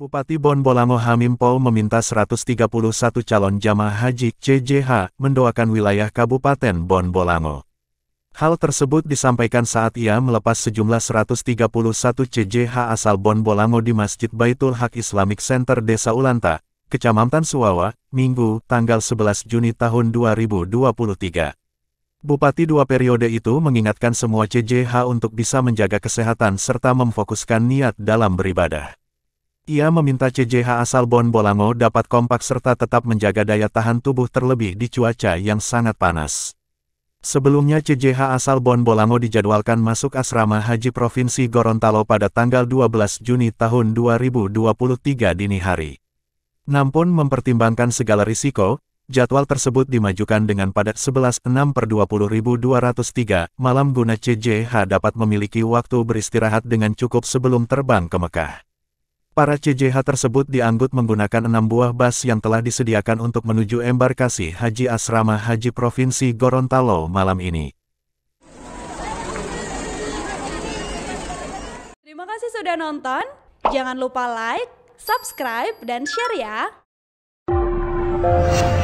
Bupati Bonbolango Hamim Pol meminta 131 calon jamaah haji CJH mendoakan wilayah Kabupaten Bonbolango. Hal tersebut disampaikan saat ia melepas sejumlah 131 CJH asal Bonbolango di Masjid Baitul Hak Islamic Center Desa Ulanta, Kecamatan Suwawa, Minggu, tanggal 11 Juni tahun 2023. Bupati dua periode itu mengingatkan semua CJH untuk bisa menjaga kesehatan serta memfokuskan niat dalam beribadah. Ia meminta CJH asal Bon Bolango dapat kompak serta tetap menjaga daya tahan tubuh terlebih di cuaca yang sangat panas. Sebelumnya CJH asal Bon Bolango dijadwalkan masuk asrama haji Provinsi Gorontalo pada tanggal 12 Juni tahun 2023 dini hari. Namun mempertimbangkan segala risiko, jadwal tersebut dimajukan dengan padat 11.6 per 20.203 malam guna CJH dapat memiliki waktu beristirahat dengan cukup sebelum terbang ke Mekah. Para CJH tersebut diangkut menggunakan enam buah bas yang telah disediakan untuk menuju embarkasi Haji Asrama Haji Provinsi Gorontalo malam ini. Terima kasih sudah nonton. Jangan lupa like, subscribe, dan share ya.